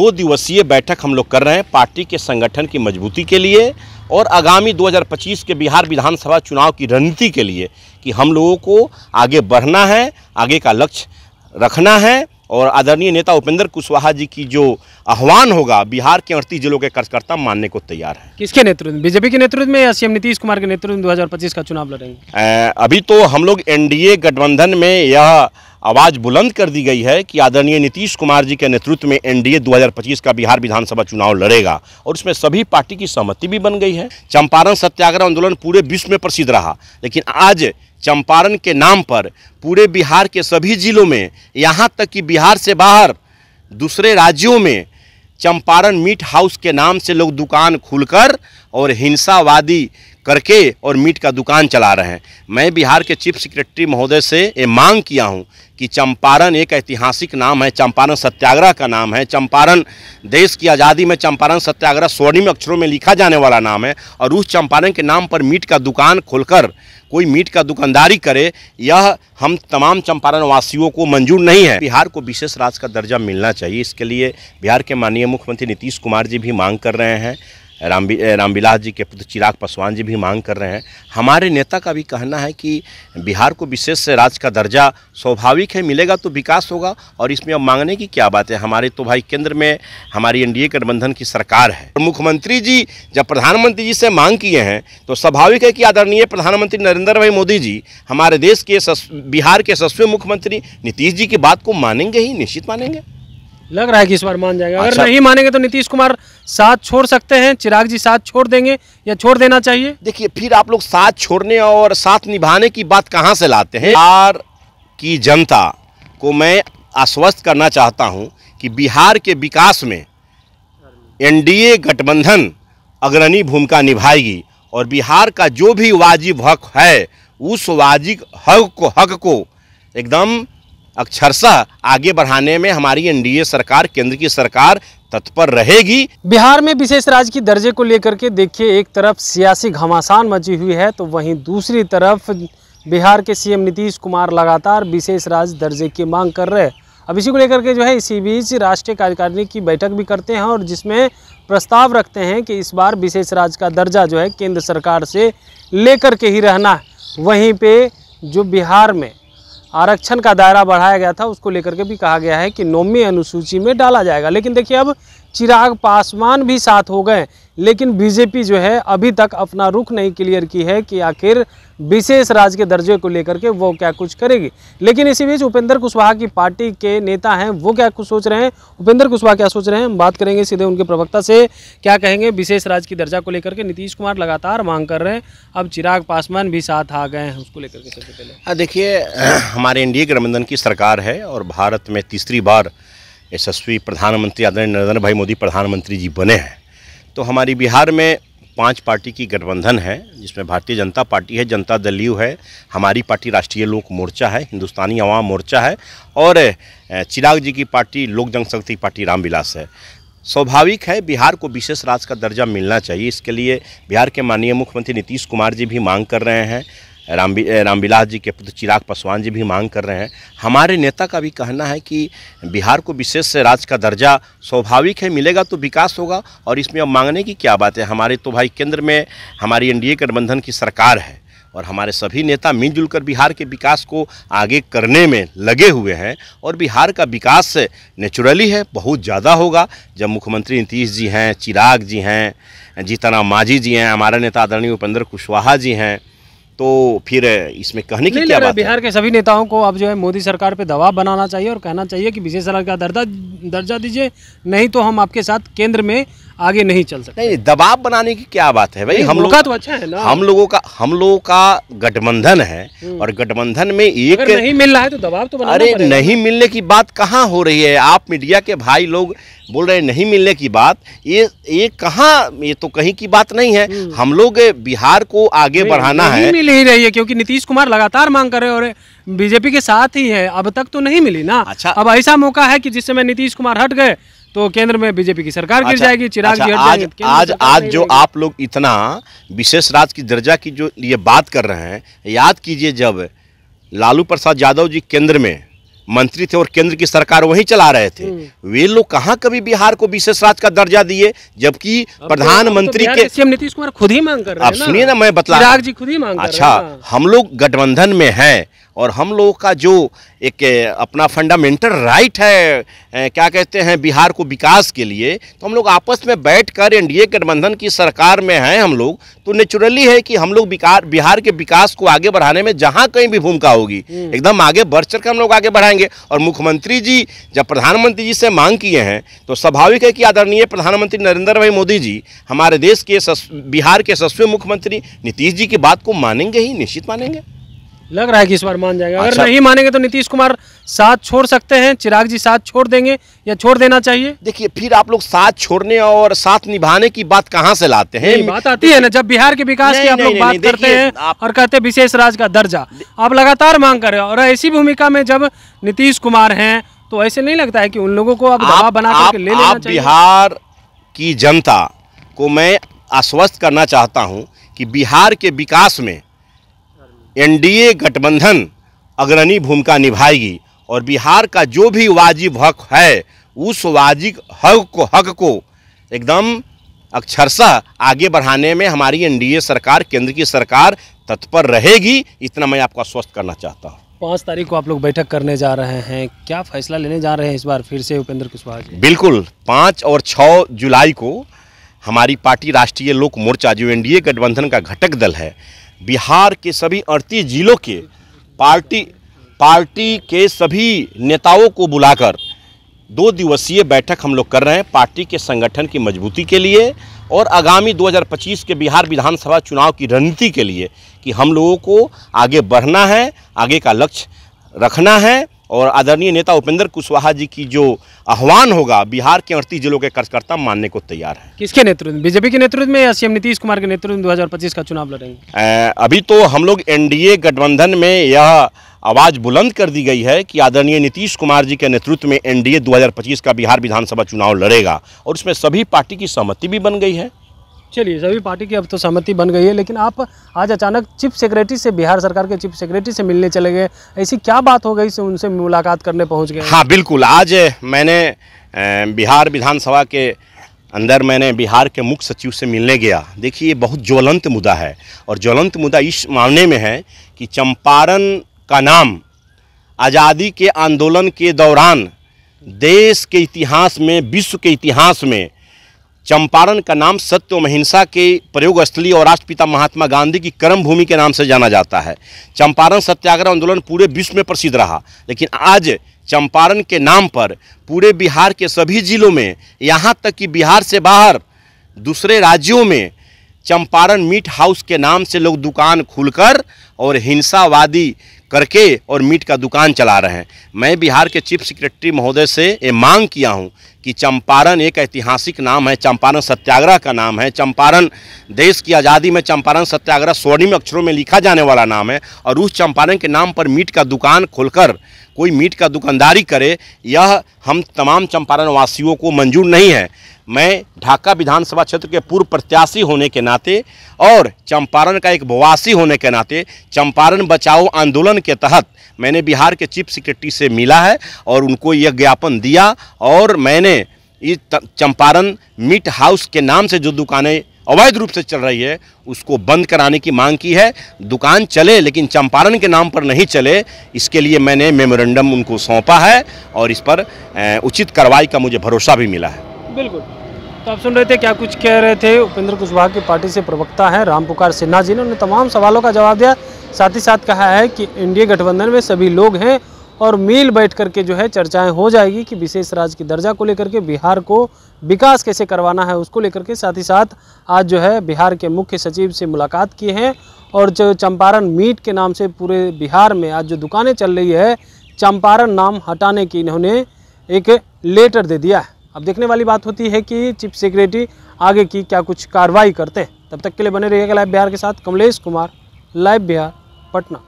दो दिवसीय बैठक हम लोग कर रहे हैं पार्टी के संगठन की मजबूती के लिए और आगामी 2025 के बिहार विधानसभा चुनाव की रणनीति के लिए कि हम लोगों को आगे बढ़ना है आगे का लक्ष्य रखना है और आदरणीय नेता उपेंद्र कुशवाहा जी की जो आह्वान होगा बिहार के अड़तीस जिलों के कार्यकर्ता मानने को तैयार है किसके नेतृत्व में बीजेपी के नेतृत्व में या सीएम नीतीश कुमार के नेतृत्व में 2025 का चुनाव लड़ेंगे अभी तो हम लोग एनडीए गठबंधन में यह आवाज़ बुलंद कर दी गई है कि आदरणीय नीतीश कुमार जी के नेतृत्व में एनडीए 2025 का बिहार विधानसभा चुनाव लड़ेगा और उसमें सभी पार्टी की सहमति भी बन गई है चंपारण सत्याग्रह आंदोलन पूरे विश्व में प्रसिद्ध रहा लेकिन आज चंपारण के नाम पर पूरे बिहार के सभी जिलों में यहाँ तक कि बिहार से बाहर दूसरे राज्यों में चंपारण मीट हाउस के नाम से लोग दुकान खुलकर और हिंसावादी करके और मीट का दुकान चला रहे हैं मैं बिहार के चीफ सेक्रेटरी महोदय से ये मांग किया हूँ कि चंपारण एक ऐतिहासिक नाम है चंपारण सत्याग्रह का नाम है चंपारण देश की आज़ादी में चंपारण सत्याग्रह स्वर्णिम अक्षरों में लिखा जाने वाला नाम है और उस चंपारण के नाम पर मीट का दुकान खोलकर कोई मीट का दुकानदारी करे यह हम तमाम चंपारण वासियों को मंजूर नहीं है बिहार को विशेष राज्य का दर्जा मिलना चाहिए इसके लिए बिहार के माननीय मुख्यमंत्री नीतीश कुमार जी भी मांग कर रहे हैं राम रामविलास जी के पुत्र चिराग पासवान जी भी मांग कर रहे हैं हमारे नेता का भी कहना है कि बिहार को विशेष राज्य का दर्जा स्वाभाविक है मिलेगा तो विकास होगा और इसमें अब मांगने की क्या बात है हमारे तो भाई केंद्र में हमारी एनडीए गठबंधन की सरकार है और मुख्यमंत्री जी जब प्रधानमंत्री जी से मांग किए हैं तो स्वाभाविक है कि आदरणीय प्रधानमंत्री नरेंद्र भाई मोदी जी हमारे देश के बिहार के सस्वे मुख्यमंत्री नीतीश जी की बात को मानेंगे ही निश्चित मानेंगे लग रहा है कि इस बार मान जाएगा अगर अच्छा। नहीं मानेंगे तो नीतीश कुमार साथ छोड़ सकते हैं चिराग जी साथ छोड़ देंगे या छोड़ देना चाहिए देखिए फिर आप लोग साथ छोड़ने और साथ निभाने की बात कहाँ से लाते हैं बिहार की जनता को मैं आश्वस्त करना चाहता हूँ कि बिहार के विकास में एनडीए गठबंधन अग्रणी भूमिका निभाएगी और बिहार का जो भी वाजिब हक है उस वाजिब हक को हक को एकदम अक्षरशा आगे बढ़ाने में हमारी एनडीए सरकार केंद्र की सरकार तत्पर रहेगी बिहार में विशेष राज्य की दर्जे को लेकर के देखिए एक तरफ सियासी घमासान मची हुई है तो वहीं दूसरी तरफ बिहार के सीएम नीतीश कुमार लगातार विशेष राज्य दर्जे की मांग कर रहे हैं अब इसी को लेकर के जो है इसी बीच राष्ट्रीय कार्यकारिणी की बैठक भी करते हैं और जिसमें प्रस्ताव रखते हैं कि इस बार विशेष राज्य का दर्जा जो है केंद्र सरकार से लेकर के ही रहना वहीं पे जो बिहार में आरक्षण का दायरा बढ़ाया गया था उसको लेकर के भी कहा गया है कि नौवीं अनुसूची में डाला जाएगा लेकिन देखिए अब चिराग पासवान भी साथ हो गए लेकिन बीजेपी जो है अभी तक अपना रुख नहीं क्लियर की है कि आखिर विशेष राज्य के दर्जे को लेकर के वो क्या कुछ करेगी लेकिन इसी बीच उपेंद्र कुशवाहा की पार्टी के नेता हैं वो क्या कुछ सोच रहे हैं उपेंद्र कुशवाहा क्या सोच रहे हैं हम बात करेंगे सीधे उनके प्रवक्ता से क्या कहेंगे विशेष राज्य की दर्जा को लेकर के नीतीश कुमार लगातार मांग कर रहे हैं अब चिराग पासवान भी साथ आ गए हैं उसको लेकर के सबसे पहले हाँ, देखिए हमारे एनडीए गठबंधन की सरकार है और भारत में तीसरी बार यशस्वी प्रधानमंत्री आदरणीय नरेंद्र भाई मोदी प्रधानमंत्री जी बने हैं तो हमारी बिहार में पांच पार्टी की गठबंधन है जिसमें भारतीय जनता पार्टी है जनता दल यू है हमारी पार्टी राष्ट्रीय लोक मोर्चा है हिंदुस्तानी अवाम मोर्चा है और चिराग जी की पार्टी लोक जनशक्ति पार्टी रामविलास है स्वाभाविक है बिहार को विशेष राज्य का दर्जा मिलना चाहिए इसके लिए बिहार के माननीय मुख्यमंत्री नीतीश कुमार जी भी मांग कर रहे हैं राम रामविलास जी के पुत्र चिराग पासवान जी भी मांग कर रहे हैं हमारे नेता का भी कहना है कि बिहार को विशेष राज्य का दर्जा स्वाभाविक है मिलेगा तो विकास होगा और इसमें अब मांगने की क्या बात है हमारे तो भाई केंद्र में हमारी एनडीए गठबंधन की सरकार है और हमारे सभी नेता मिलजुल कर बिहार के विकास को आगे करने में लगे हुए हैं और बिहार का विकास नेचुरली है बहुत ज़्यादा होगा जब मुख्यमंत्री नीतीश जी हैं चिराग जी हैं राम मांझी जी हैं हमारे नेता आदरणीय उपेंद्र कुशवाहा जी हैं तो फिर इसमें कहने की क्या बात बिहार है? के सभी नेताओं को अब जो है मोदी सरकार पे दबाव बनाना चाहिए और कहना चाहिए कि विशेष सरकार का दर्जा दर्जा दीजिए नहीं तो हम आपके साथ केंद्र में आगे नहीं चल सकते नहीं दबाव बनाने की क्या बात है भाई हम लोग का तो अच्छा है ना हम लोगों का हम लोगों का गठबंधन है हम्म। और गठबंधन में एक नहीं मिल रहा है तो दबाव तो अरे नहीं मिलने की बात कहाँ हो रही है आप मीडिया के भाई लोग बोल रहे नहीं मिलने की बात ये ये कहाँ ये तो कहीं की बात नहीं है हम्म। हम लोग बिहार को आगे बढ़ाना है मिल ही रही है क्योंकि नीतीश कुमार लगातार मांग कर रहे और बीजेपी के साथ ही है अब तक तो नहीं मिली ना अच्छा अब ऐसा मौका है कि जिस समय नीतीश कुमार हट गए तो केंद्र में बीजेपी की सरकार गिर अच्छा, जाएगी चिराग अच्छा, आज आज आज जो आप लोग इतना विशेष राज की दर्जा की जो ये बात कर रहे हैं याद कीजिए जब लालू प्रसाद यादव जी केंद्र में मंत्री थे और केंद्र की सरकार वहीं चला रहे थे हम्म। वे लोग कहाँ कभी बिहार को विशेष राज का दर्जा दिए जबकि तो प्रधानमंत्री तो के नीतीश कुमार खुद ही मांग कर रहे आप सुनिए ना मैं बता जी खुद ही मांग अच्छा हम लोग गठबंधन में हैं और हम लोगों का जो एक अपना फंडामेंटल राइट है क्या कहते हैं बिहार को विकास के लिए तो हम लोग आपस में बैठकर एनडीए गठबंधन की सरकार में हैं हम लोग तो नेचुरली है कि हम लोग बिहार के विकास को आगे बढ़ाने में जहाँ कहीं भी भूमिका होगी हम्म। एकदम आगे बढ़ चढ़ हम लोग आगे बढ़ाएंगे करेंगे और मुख्यमंत्री जी जब प्रधानमंत्री जी से मांग किए हैं तो स्वाभाविक है कि आदरणीय प्रधानमंत्री नरेंद्र भाई मोदी जी हमारे देश के बिहार के सस्वे मुख्यमंत्री नीतीश जी की बात को मानेंगे ही निश्चित मानेंगे लग रहा है कि इस बार मान जाएगा अगर अच्छा। नहीं मानेंगे तो नीतीश कुमार साथ छोड़ सकते हैं चिराग जी साथ छोड़ देंगे या छोड़ देना चाहिए देखिए फिर आप लोग साथ छोड़ने और साथ निभाने की बात कहाँ से लाते हैं बात आती है ना जब बिहार के विकास की आप लोग बात करते हैं और कहते हैं विशेष राज का दर्जा आप लगातार मांग कर रहे हो और ऐसी भूमिका में जब नीतीश कुमार है तो ऐसे नहीं लगता है कि उन लोगों को अब दबाव बना करके ले लेना चाहिए बिहार की जनता को मैं आश्वस्त करना चाहता हूँ कि बिहार के विकास में एनडीए गठबंधन अग्रणी भूमिका निभाएगी और बिहार का जो भी वाजिब हक है उस वाजिब हक को हक को एकदम अक्षरशः आगे बढ़ाने में हमारी एनडीए सरकार केंद्र की सरकार तत्पर रहेगी इतना मैं आपको आश्वस्त करना चाहता हूँ पाँच तारीख को आप लोग बैठक करने जा रहे हैं क्या फैसला लेने जा रहे हैं इस बार फिर से उपेंद्र कुशवाहा जी बिल्कुल पाँच और छः जुलाई को हमारी पार्टी राष्ट्रीय लोक मोर्चा जो एनडीए गठबंधन का घटक दल है बिहार के सभी अड़तीस जिलों के पार्टी पार्टी के सभी नेताओं को बुलाकर दो दिवसीय बैठक हम लोग कर रहे हैं पार्टी के संगठन की मजबूती के लिए और आगामी 2025 के बिहार विधानसभा चुनाव की रणनीति के लिए कि हम लोगों को आगे बढ़ना है आगे का लक्ष्य रखना है और आदरणीय नेता उपेंद्र कुशवाहा जी की जो आह्वान होगा बिहार के अड़तीस जिलों के कार्यकर्ता मानने को तैयार है किसके नेतृत्व में बीजेपी के नेतृत्व में या सीएम नीतीश कुमार के नेतृत्व में 2025 का चुनाव लड़ेंगे अभी तो हम लोग एनडीए गठबंधन में यह आवाज़ बुलंद कर दी गई है कि आदरणीय नीतीश कुमार जी के नेतृत्व में एनडीए 2025 का बिहार विधानसभा चुनाव लड़ेगा और इसमें सभी पार्टी की सहमति भी बन गई है चलिए सभी पार्टी की अब तो सहमति बन गई है लेकिन आप आज अचानक चीफ सेक्रेटरी से बिहार सरकार के चीफ सेक्रेटरी से मिलने चले गए ऐसी क्या बात हो गई से उनसे मुलाकात करने पहुंच गए हाँ बिल्कुल आज मैंने बिहार विधानसभा के अंदर मैंने बिहार के मुख्य सचिव से मिलने गया देखिए ये बहुत ज्वलंत मुद्दा है और ज्वलंत मुद्दा इस मामले में है कि चंपारण का नाम आज़ादी के आंदोलन के दौरान देश के इतिहास में विश्व के इतिहास में चंपारण का नाम सत्य और अहिंसा के प्रयोग स्थली और राष्ट्रपिता महात्मा गांधी की कर्म भूमि के नाम से जाना जाता है चंपारण सत्याग्रह आंदोलन पूरे विश्व में प्रसिद्ध रहा लेकिन आज चंपारण के नाम पर पूरे बिहार के सभी जिलों में यहाँ तक कि बिहार से बाहर दूसरे राज्यों में चंपारण मीट हाउस के नाम से लोग दुकान खुलकर और हिंसावादी करके और मीट का दुकान चला रहे हैं मैं बिहार के चीफ सेक्रेटरी महोदय से ये मांग किया हूँ कि चंपारण एक ऐतिहासिक नाम है चंपारण सत्याग्रह का नाम है चंपारण देश की आज़ादी में चंपारण सत्याग्रह स्वर्णिम अक्षरों में लिखा जाने वाला नाम है और उस चंपारण के नाम पर मीट का दुकान खोलकर कोई मीट का दुकानदारी करे यह हम तमाम चंपारण वासियों को मंजूर नहीं है मैं ढाका विधानसभा क्षेत्र के पूर्व प्रत्याशी होने के नाते और चंपारण का एक भवासी होने के नाते चंपारण बचाओ आंदोलन के तहत मैंने बिहार के चीफ सेक्रेटरी से मिला है और उनको यह ज्ञापन दिया और मैंने इस चंपारण मीट हाउस के नाम से जो दुकानें अवैध रूप से चल रही है उसको बंद कराने की मांग की है दुकान चले लेकिन चंपारण के नाम पर नहीं चले इसके लिए मैंने मेमोरेंडम उनको सौंपा है और इस पर उचित कार्रवाई का मुझे भरोसा भी मिला है बिल्कुल तो आप सुन रहे थे क्या कुछ कह रहे थे उपेंद्र कुशवाहा की पार्टी से प्रवक्ता हैं राम पुकार सिन्हा जी ने उन्हें तमाम सवालों का जवाब दिया साथ ही साथ कहा है कि एनडीए गठबंधन में सभी लोग हैं और मील बैठ करके जो है चर्चाएं हो जाएगी कि विशेष राज्य की दर्जा को लेकर के बिहार को विकास कैसे करवाना है उसको लेकर के साथ ही साथ आज जो है बिहार के मुख्य सचिव से मुलाकात की है और जो चंपारण मीट के नाम से पूरे बिहार में आज जो दुकानें चल रही है चंपारण नाम हटाने की इन्होंने एक लेटर दे दिया है अब देखने वाली बात होती है कि चीफ सेक्रेटरी आगे की क्या कुछ कार्रवाई करते हैं तब तक के लिए बने रहिएगा लाइव बिहार के साथ कमलेश कुमार लाइव बिहार पटना